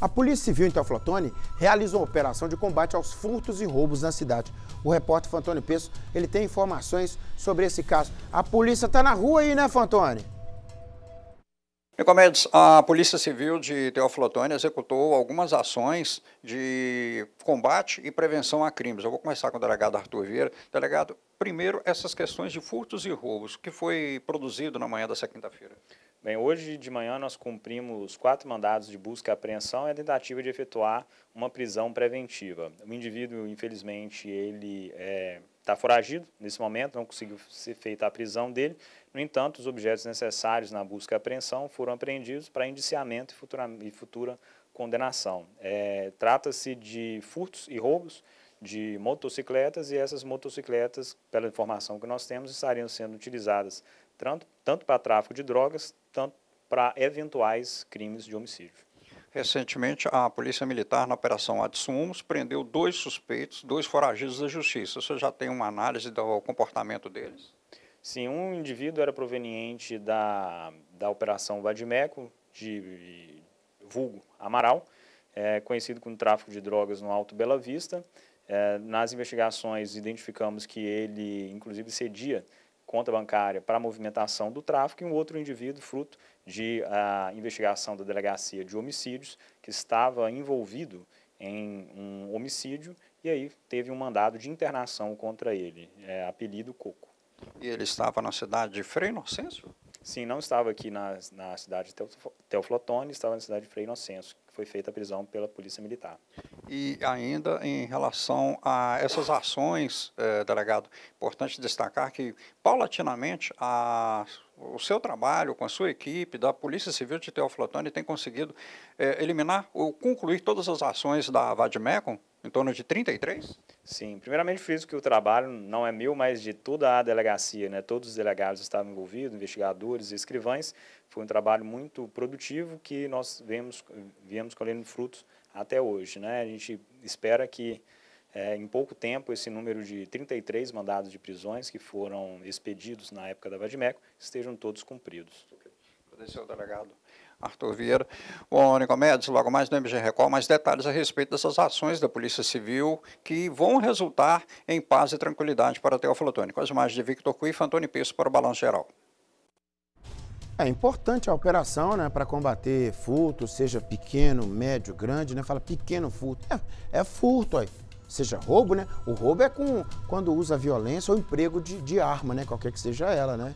A Polícia Civil em Teoflotone realiza uma operação de combate aos furtos e roubos na cidade. O repórter Fantônio Pesso, ele tem informações sobre esse caso. A polícia está na rua aí, né, Fantônio? Nicomedes, a Polícia Civil de Teoflotone executou algumas ações de combate e prevenção a crimes. Eu vou começar com o delegado Arthur Vieira. Delegado, primeiro essas questões de furtos e roubos que foi produzido na manhã dessa quinta-feira. Bem, hoje de manhã nós cumprimos quatro mandados de busca e apreensão e a tentativa de efetuar uma prisão preventiva. O indivíduo, infelizmente, ele está é, tá foragido nesse momento, não conseguiu ser feita a prisão dele. No entanto, os objetos necessários na busca e apreensão foram apreendidos para indiciamento e futura, e futura condenação. É, Trata-se de furtos e roubos de motocicletas e essas motocicletas, pela informação que nós temos, estariam sendo utilizadas tanto, tanto para tráfico de drogas, tanto para eventuais crimes de homicídio. Recentemente, a Polícia Militar, na Operação Adsumos, prendeu dois suspeitos, dois foragidos da Justiça. Você já tem uma análise do comportamento deles? Sim, um indivíduo era proveniente da, da Operação Vadimeco, de vulgo Amaral, é, conhecido como tráfico de drogas no Alto Bela Vista. É, nas investigações, identificamos que ele, inclusive, cedia conta bancária para movimentação do tráfico e um outro indivíduo fruto de a, ah, investigação da delegacia de homicídios que estava envolvido em um homicídio e aí teve um mandado de internação contra ele, é, apelido Coco. E ele estava na cidade de Frei Inocêncio? Sim, não estava aqui na, na cidade de Teoflotone, estava na cidade de Frei Inocêncio, que foi feita a prisão pela Polícia Militar. E ainda em relação a essas ações, eh, delegado, importante destacar que, paulatinamente, a o seu trabalho com a sua equipe da Polícia Civil de Teoflotone tem conseguido eh, eliminar ou concluir todas as ações da VADMECON em torno de 33? Sim, primeiramente friso que o trabalho não é meu, mas de toda a delegacia, né? todos os delegados estavam envolvidos, investigadores, escrivães, foi um trabalho muito produtivo que nós vemos, viemos colhendo frutos até hoje. Né? A gente espera que é, em pouco tempo esse número de 33 mandados de prisões que foram expedidos na época da Vadimeco estejam todos cumpridos agradecer delegado Arthur Vieira. Bom, Nicomedes, logo mais no MG Record, mais detalhes a respeito dessas ações da Polícia Civil que vão resultar em paz e tranquilidade para Teófilo Otônio. Com as imagens de Victor e Antônio Pesso para o Balanço Geral. É importante a operação né, para combater furto, seja pequeno, médio, grande, né? Fala pequeno furto. É, é furto aí. Seja roubo, né? O roubo é com, quando usa violência ou emprego de, de arma, né? Qualquer que seja ela, né?